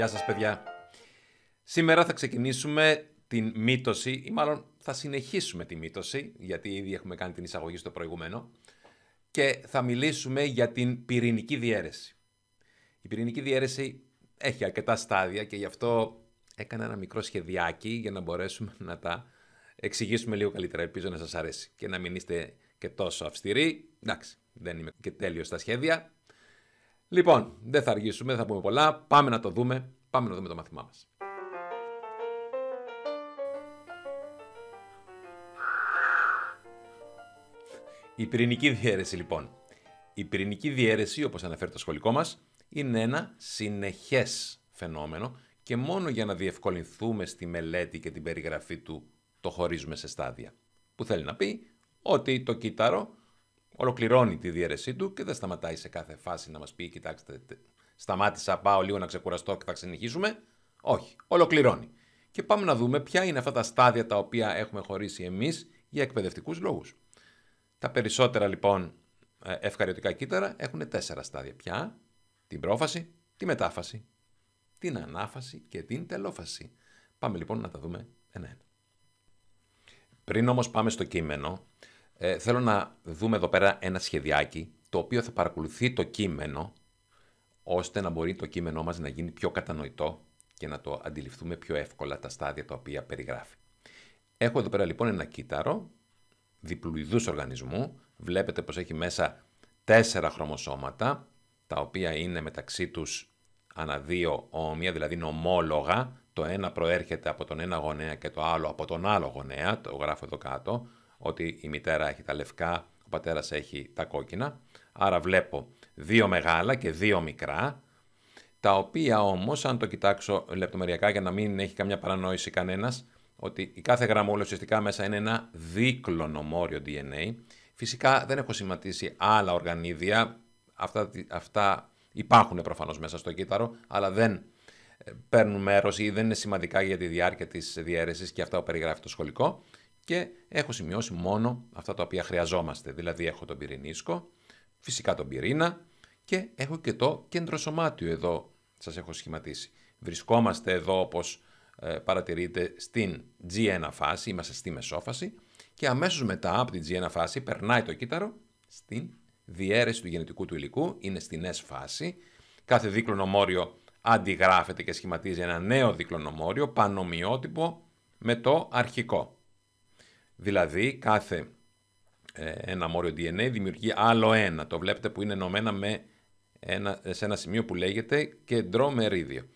Γεια σας παιδιά. Σήμερα θα ξεκινήσουμε την μύτωση ή μάλλον θα συνεχίσουμε τη μύτωση γιατί ήδη έχουμε κάνει την εισαγωγή στο προηγούμενο και θα μιλήσουμε για την πυρηνική διαίρεση. Η πυρηνική διαίρεση έχει αρκετά στάδια και γι' αυτό έκανα ένα μικρό σχεδιάκι για να μπορέσουμε να τα εξηγήσουμε λίγο καλύτερα. Ελπίζω να σας αρέσει και να μην είστε και τόσο αυστηροί. Εντάξει, δεν είμαι και τέλειος στα σχέδια, Λοιπόν, δεν θα αργήσουμε, δεν θα πούμε πολλά. Πάμε να το δούμε. Πάμε να δούμε το μάθημά μας. Η πυρηνική διαίρεση λοιπόν. Η πυρηνική διαίρεση, όπως αναφέρει το σχολικό μας, είναι ένα συνεχές φαινόμενο και μόνο για να διευκολυνθούμε στη μελέτη και την περιγραφή του το χωρίζουμε σε στάδια. Που θέλει να πει ότι το κύτταρο ολοκληρώνει τη διαίρεσή του και δεν σταματάει σε κάθε φάση να μας πει: Κοιτάξτε, σταμάτησα, πάω λίγο να ξεκουραστώ και θα συνεχίσουμε. Όχι, ολοκληρώνει. Και πάμε να δούμε ποια είναι αυτά τα στάδια τα οποία έχουμε χωρίσει εμείς για εκπαιδευτικούς λόγους. Τα περισσότερα λοιπόν ε, ευκαριωτικά κύτταρα έχουν τέσσερα στάδια πια. Την πρόφαση, τη μετάφαση, την ανάφαση και την τελόφαση. Πάμε λοιπόν να τα δούμε ένα-ένα. Πριν όμως πάμε στο κείμενο, ε, θέλω να δούμε εδώ πέρα ένα σχεδιάκι το οποίο θα παρακολουθεί το κείμενο ώστε να μπορεί το κείμενό μας να γίνει πιο κατανοητό και να το αντιληφθούμε πιο εύκολα τα στάδια τα οποία περιγράφει. Έχω εδώ πέρα λοιπόν ένα κύτταρο διπλουειδούς οργανισμού. Βλέπετε πως έχει μέσα τέσσερα χρωμοσώματα, τα οποία είναι μεταξύ τους ανά δύο όμοια, δηλαδή είναι ομόλογα. Το ένα προέρχεται από τον ένα γονέα και το άλλο από τον άλλο γονέα, το γράφω εδώ κάτω ότι η μητέρα έχει τα λευκά, ο πατέρας έχει τα κόκκινα. Άρα βλέπω δύο μεγάλα και δύο μικρά, τα οποία όμως, αν το κοιτάξω λεπτομεριακά για να μην έχει καμιά παρανόηση κανένας, ότι η κάθε γραμμό ουσιαστικά μέσα είναι ένα δίκλωνο μόριο DNA. Φυσικά δεν έχω σηματίσει άλλα οργανίδια, αυτά, αυτά υπάρχουν προφανώς μέσα στο κύτταρο, αλλά δεν ε, παίρνουν μέρος ή δεν είναι σημαντικά για τη διάρκεια της διαίρεσης και αυτά που περιγράφει το σχολικό και έχω σημειώσει μόνο αυτά τα οποία χρειαζόμαστε. Δηλαδή έχω τον πυρηνίσκο, φυσικά τον πυρήνα και έχω και το κέντρο σωμάτιο εδώ σας έχω σχηματίσει. Βρισκόμαστε εδώ όπως ε, παρατηρείτε στην G1 φάση, είμαστε στη μεσόφαση και αμέσως μετά από την G1 φάση περνάει το κύτταρο στην διαίρεση του γενετικού του υλικού, είναι στην S φάση. Κάθε δίκλωνο μόριο αντιγράφεται και σχηματίζει ένα νέο δίκλωνο μόριο πανομοιότυπο με το αρχικό. Δηλαδή κάθε ε, ένα μόριο DNA δημιουργεί άλλο ένα. Το βλέπετε που είναι ενωμένα με ένα, σε ένα σημείο που λέγεται κεντρό μερίδιο.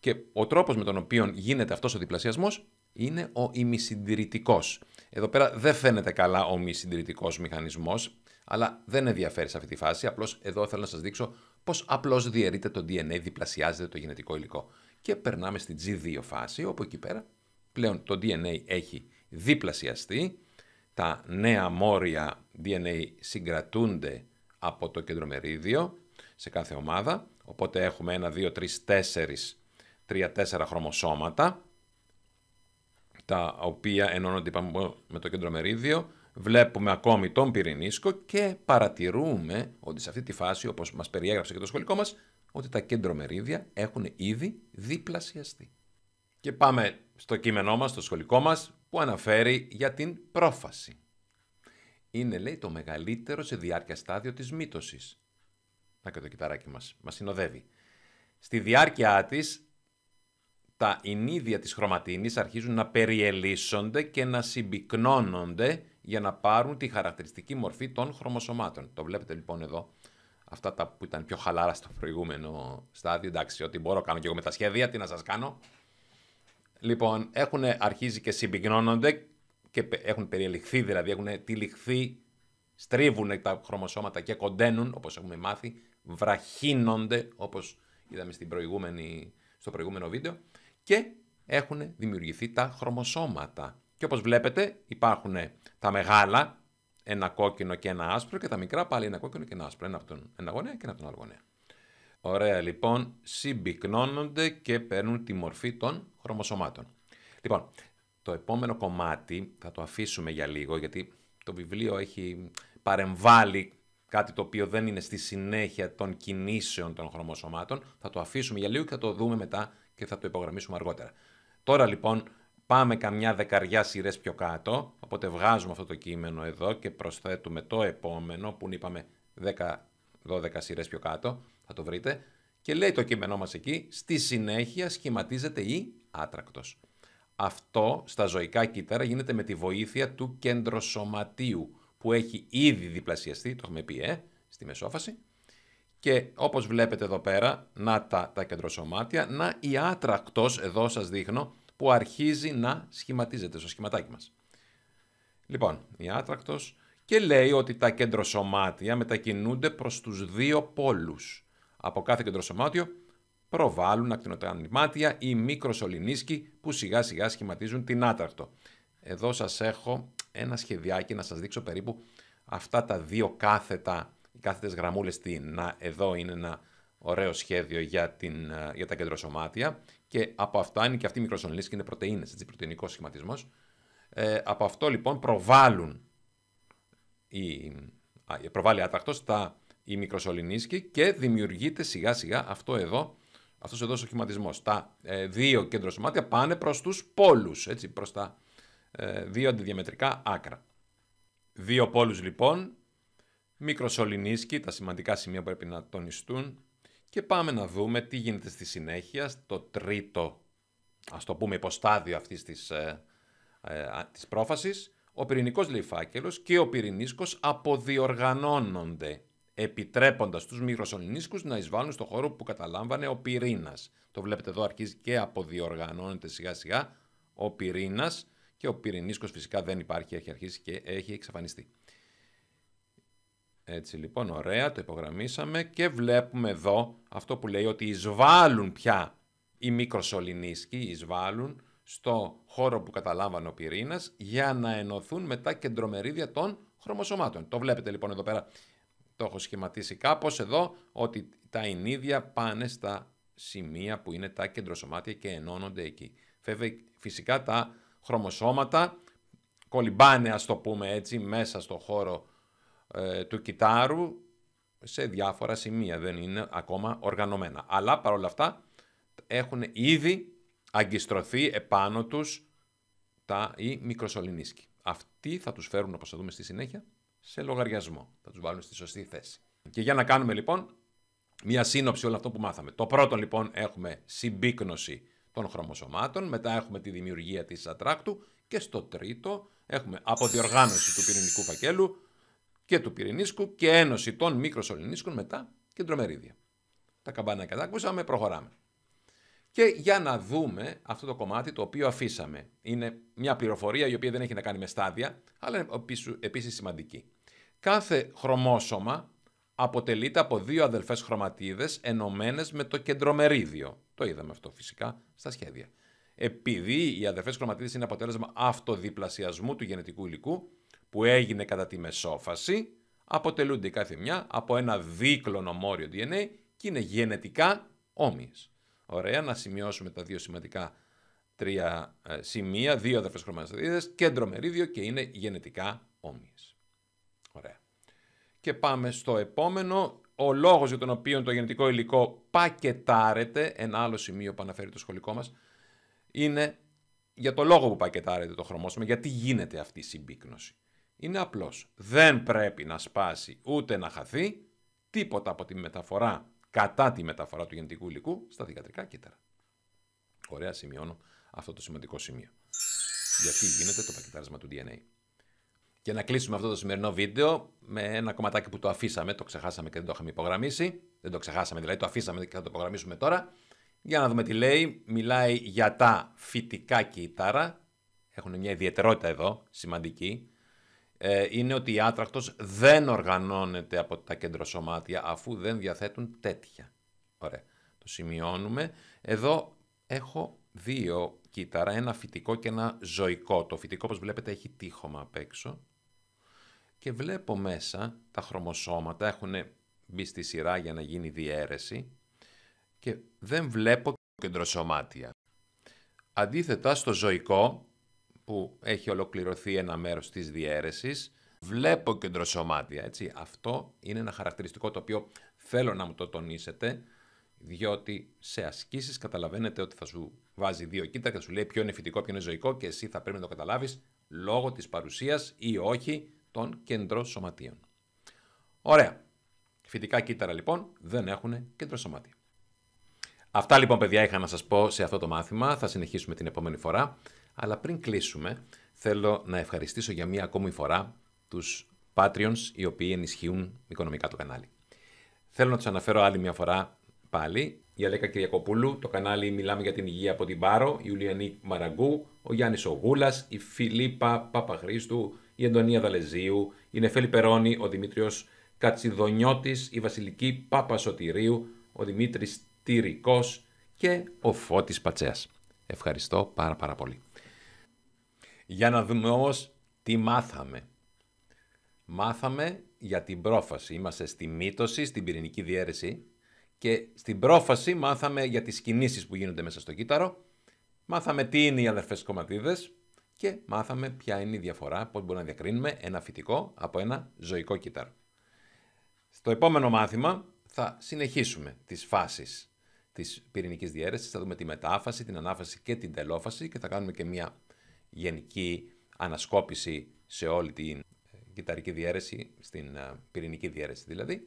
Και ο τρόπος με τον οποίο γίνεται αυτός ο διπλασιασμός είναι ο ημισυντηρητικός. Εδώ πέρα δεν φαίνεται καλά ο ημισυντηρητικός μηχανισμός, αλλά δεν ενδιαφέρει σε αυτή τη φάση. Απλώς εδώ θέλω να σας δείξω πως απλώς διαιρείται το DNA, διπλασιάζεται το γενετικό υλικό. Και περνάμε στην G2 φάση, όπου εκεί πέρα πλέον το DNA έχει διπλασιαστεί. Τα νέα μόρια DNA συγκρατούνται από το κεντρομερίδιο σε κάθε ομάδα, οπότε έχουμε ένα, δύο, 3, 4, τρία, 4 χρωμοσώματα, τα οποία ενώνονται με το κεντρομερίδιο, βλέπουμε ακόμη τον πυρηνίσκο και παρατηρούμε ότι σε αυτή τη φάση, όπως μας περιέγραψε και το σχολικό μας, ότι τα κεντρομερίδια έχουν ήδη διπλασιαστεί. Και πάμε στο κείμενό μας, στο σχολικό μας, που αναφέρει για την πρόφαση. Είναι, λέει, το μεγαλύτερο σε διάρκεια στάδιο της μύτωσης. Να και το κυταράκι μας, μας συνοδεύει. Στη διάρκεια της, τα ινίδια της χρωματίνης αρχίζουν να περιελίσσονται και να συμπυκνώνονται για να πάρουν τη χαρακτηριστική μορφή των χρωμοσωμάτων. Το βλέπετε λοιπόν εδώ, αυτά τα που ήταν πιο χαλάρα στο προηγούμενο στάδιο. Εντάξει, ό,τι μπορώ κάνω και εγώ με τα σχέδια, τι να σας κάνω. Λοιπόν, έχουν αρχίσει και συμπυκνώνονται και έχουν περιελιχθεί, δηλαδή έχουν τυλιχθεί, στρίβουν τα χρωμοσώματα και κοντένουν, όπως έχουμε μάθει, βραχύνονται, όπως είδαμε στην προηγούμενη, στο προηγούμενο βίντεο, και έχουν δημιουργηθεί τα χρωμοσώματα. Και όπως βλέπετε υπάρχουν τα μεγάλα, ένα κόκκινο και ένα άσπρο, και τα μικρά πάλι ένα κόκκινο και ένα άσπρο, ένα από τον ένα γονέα και ένα από τον άλλο γονέα. Ωραία λοιπόν, συμπυκνώνονται και παίρνουν τη μορφή των χρωμοσωμάτων. Λοιπόν, το επόμενο κομμάτι θα το αφήσουμε για λίγο γιατί το βιβλίο έχει παρεμβάλει κάτι το οποίο δεν είναι στη συνέχεια των κινήσεων των χρωμοσωμάτων. Θα το αφήσουμε για λίγο και θα το δούμε μετά και θα το υπογραμμίσουμε αργότερα. Τώρα λοιπόν πάμε καμιά δεκαριά σειρές πιο κάτω, οπότε βγάζουμε αυτό το κείμενο εδώ και προσθέτουμε το επόμενο που είπαμε 12 σειρές πιο κάτω, θα το βρείτε. Και λέει το κείμενό μας εκεί, στη συνέχεια σχηματίζεται η άτρακτος. Αυτό στα ζωικά κύτταρα γίνεται με τη βοήθεια του κεντροσωματίου που έχει ήδη διπλασιαστεί, το έχουμε πει, ε, στη μεσόφαση. Και όπως βλέπετε εδώ πέρα, να τα, τα κεντροσωμάτια, να η άτρακτος, εδώ σας δείχνω, που αρχίζει να σχηματίζεται στο σχηματάκι μας. Λοιπόν, η άτρακτος και λέει ότι τα κεντροσωμάτια μετακινούνται προς τους δύο πόλους. Από κάθε κεντροσωμάτιο προβάλλουν ακτινοτανημάτια ή μικροσωληνίσκοι που σιγά σιγά σχηματίζουν την άταρτο. Εδώ σας έχω ένα σχεδιάκι να σας δείξω περίπου αυτά τα δύο κάθετα, οι κάθετες γραμμούλες τι να, εδώ είναι ένα ωραίο σχέδιο για, την, ε, για τα κεντροσωμάτια και από αυτά είναι και αυτή η μικροσωληνίσκη είναι πρωτεΐνες, έτσι, πρωτεϊνικός σχηματισμός. Ε, από αυτό λοιπόν προβάλλουν η, προβάλλει άτρακτο τα, η μικροσωληνίσκη και δημιουργείται σιγά σιγά αυτό εδώ, αυτός εδώ ο σχηματισμός. Τα ε, δύο κεντροσωμάτια πάνε προς τους πόλους, έτσι, προς τα ε, δύο αντιδιαμετρικά άκρα. Δύο πόλους λοιπόν, μικροσωληνίσκη, τα σημαντικά σημεία που πρέπει να τονιστούν και πάμε να δούμε τι γίνεται στη συνέχεια στο τρίτο, ας το πούμε, υποστάδιο αυτής της, ε, ε της πρόφασης ο πυρηνικός λέει και ο πυρηνίσκος αποδιοργανώνονται, επιτρέποντας τους μικροσωληνίσκους να εισβάλλουν στον χώρο που καταλάμβανε ο πυρήνας. Το βλέπετε εδώ, αρχίζει και αποδιοργανώνεται σιγά σιγά ο πυρήνας και ο πυρηνίσκος φυσικά δεν υπάρχει, έχει αρχίσει και έχει εξαφανιστεί. Έτσι λοιπόν, ωραία, το υπογραμμίσαμε και βλέπουμε εδώ αυτό που λέει ότι εισβάλλουν πια οι μικροσωληνίσκοι, εισβάλλουν στο χώρο που καταλάμβανε ο πυρήνας για να ενωθούν με τα κεντρομερίδια των χρωμοσωμάτων. Το βλέπετε λοιπόν εδώ πέρα. Το έχω σχηματίσει κάπως εδώ ότι τα ενίδια πάνε στα σημεία που είναι τα κεντροσωμάτια και ενώνονται εκεί. Φυσικά τα χρωμοσώματα κολυμπάνε ας το πούμε έτσι μέσα στο χώρο ε, του κιτάρου σε διάφορα σημεία, δεν είναι ακόμα οργανωμένα. Αλλά παρόλα αυτά έχουν ήδη αγκιστρωθεί επάνω τους τα, η Αυτοί θα τους φέρουν, όπως θα δούμε στη συνέχεια, σε λογαριασμό. Θα τους βάλουν στη σωστή θέση. Και για να κάνουμε λοιπόν μια σύνοψη όλο αυτό που μάθαμε. Το πρώτο λοιπόν έχουμε συμπίκνωση των χρωμοσωμάτων, μετά έχουμε τη δημιουργία της ατράκτου και στο τρίτο έχουμε αποδιοργάνωση του πυρηνικού φακέλου και του πυρηνίσκου και ένωση των μικροσωληνίσκων μετά κεντρομερίδια. Τα καμπάνια κατάκουσαμε, προχωράμε. Και για να δούμε αυτό το κομμάτι το οποίο αφήσαμε. Είναι μια πληροφορία η οποία δεν έχει να κάνει με στάδια, αλλά είναι επίσης σημαντική. Κάθε χρωμόσωμα αποτελείται από δύο αδελφές χρωματίδες ενωμένες με το κεντρομερίδιο. Το είδαμε αυτό φυσικά στα σχέδια. Επειδή οι αδελφές χρωματίδες είναι αποτέλεσμα αυτοδιπλασιασμού του γενετικού υλικού που έγινε κατά τη μεσόφαση, αποτελούνται κάθε μια από ένα δίκλωνο μόριο DNA και είναι γενετικά όμοιες. Ωραία, να σημειώσουμε τα δύο σημαντικά τρία ε, σημεία, δύο αδερφές κέντρο μερίδιο και είναι γενετικά όμοιες. Ωραία. Και πάμε στο επόμενο. Ο λόγος για τον οποίο το γενετικό υλικό πακετάρεται, ένα άλλο σημείο που αναφέρει το σχολικό μας, είναι για το λόγο που πακετάρεται το χρωμόσωμα, γιατί γίνεται αυτή η συμπίκνωση. Είναι απλώς. Δεν πρέπει να σπάσει ούτε να χαθεί τίποτα από τη μεταφορά κατά τη μεταφορά του γενετικού υλικού στα δικατρικά κύτταρα. Ωραία, σημειώνω αυτό το σημαντικό σημείο. Γιατί γίνεται το πακετάρισμα του DNA. Και να κλείσουμε αυτό το σημερινό βίντεο με ένα κομματάκι που το αφήσαμε, το ξεχάσαμε και δεν το είχαμε υπογραμμίσει. Δεν το ξεχάσαμε, δηλαδή το αφήσαμε και θα το υπογραμμίσουμε τώρα. Για να δούμε τι λέει. Μιλάει για τα φυτικά κύτταρα. Έχουν μια ιδιαιτερότητα εδώ, σημαντική. Ε, είναι ότι η άτρακτος δεν οργανώνεται από τα κεντροσωμάτια αφού δεν διαθέτουν τέτοια. Ωραία. Το σημειώνουμε. Εδώ έχω δύο κύτταρα, ένα φυτικό και ένα ζωικό. Το φυτικό, όπως βλέπετε, έχει τείχομα απ' έξω. Και βλέπω μέσα τα χρωμοσώματα έχουν μπει στη σειρά για να γίνει διαίρεση και δεν βλέπω κεντροσωμάτια. Αντίθετα, στο ζωικό που έχει ολοκληρωθεί ένα μέρος της διαίρεσης, βλέπω κεντροσωμάτια, έτσι. Αυτό είναι ένα χαρακτηριστικό το οποίο θέλω να μου το τονίσετε, διότι σε ασκήσεις καταλαβαίνετε ότι θα σου βάζει δύο κύτταρα και θα σου λέει ποιο είναι φυτικό, ποιο είναι ζωικό και εσύ θα πρέπει να το καταλάβεις λόγω της παρουσίας ή όχι των κεντροσωματίων. Ωραία. Φυτικά κύτταρα λοιπόν δεν έχουν κεντροσωμάτια. Αυτά λοιπόν παιδιά είχα να σας πω σε αυτό το μάθημα, θα συνεχίσουμε την επόμενη φορά. Αλλά πριν κλείσουμε, θέλω να ευχαριστήσω για μία ακόμη φορά τους Patreons οι οποίοι ενισχύουν οικονομικά το κανάλι. Θέλω να τους αναφέρω άλλη μια φορά πάλι. Η Αλέκα Κυριακοπούλου, το κανάλι Μιλάμε για την Υγεία από την Πάρο, η Ιουλιανή Μαραγκού, ο Γιάννης Ογούλα, η Φιλίπα Παπαχρήστου, η Εντονία Δαλεζίου, η Νεφέλη Περώνη, ο Δημήτριος Κατσιδονιώτης, η Βασιλική Σωτηρίου, ο Δημήτρης Τυρικός και ο Φώτης Πατσέας. Ευχαριστώ πάρα πάρα πολύ. Για να δούμε όμως τι μάθαμε. Μάθαμε για την πρόφαση. Είμαστε στη μύτωση, στην πυρηνική διαίρεση και στην πρόφαση μάθαμε για τις κινήσεις που γίνονται μέσα στο κύτταρο. Μάθαμε τι είναι οι αδερφές κομματίδες και μάθαμε ποια είναι η διαφορά, πώς μπορούμε να διακρίνουμε ένα φυτικό από ένα ζωικό κύτταρο. Στο επόμενο μάθημα θα συνεχίσουμε τις φάσεις της πυρηνικής διαίρεσης, θα δούμε τη μετάφαση, την ανάφαση και την τελόφαση και θα κάνουμε και μια γενική ανασκόπηση σε όλη την ε, κυταρική διαίρεση, στην ε, πυρηνική διαίρεση δηλαδή,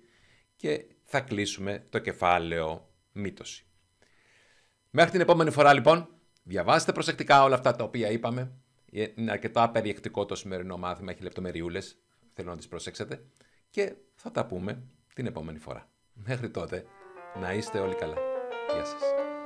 και θα κλείσουμε το κεφάλαιο μύτωση. Μέχρι την επόμενη φορά λοιπόν, διαβάστε προσεκτικά όλα αυτά τα οποία είπαμε. Είναι αρκετά περιεκτικό το σημερινό μάθημα, έχει λεπτομεριούλες, θέλω να τις προσέξετε και θα τα πούμε την επόμενη φορά. Μέχρι τότε, να είστε όλοι καλά. Γεια σας.